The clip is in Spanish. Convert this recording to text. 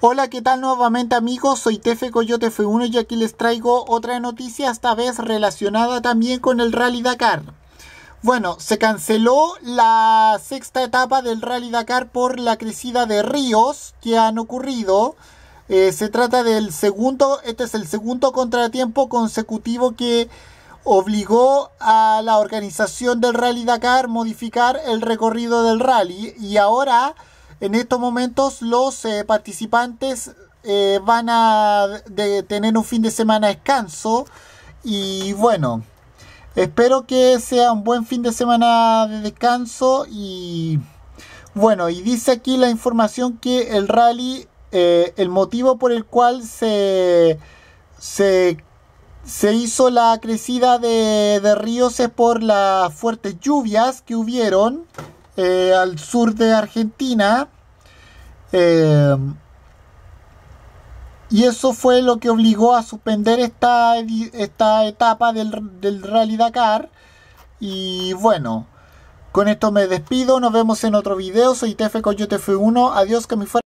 Hola, ¿qué tal nuevamente amigos? Soy Tefe Coyote F1 y aquí les traigo otra noticia, esta vez relacionada también con el Rally Dakar. Bueno, se canceló la sexta etapa del Rally Dakar por la crecida de ríos que han ocurrido. Eh, se trata del segundo, este es el segundo contratiempo consecutivo que obligó a la organización del Rally Dakar modificar el recorrido del rally y ahora en estos momentos los eh, participantes eh, van a tener un fin de semana de descanso y bueno, espero que sea un buen fin de semana de descanso y bueno, y dice aquí la información que el rally, eh, el motivo por el cual se, se, hizo la crecida de, de ríos es por las fuertes lluvias que hubieron. Eh, al sur de Argentina. Eh, y eso fue lo que obligó a suspender esta, esta etapa del, Rally Dakar. Y bueno, con esto me despido. Nos vemos en otro video. Soy yo te F1. Adiós, que me fuera.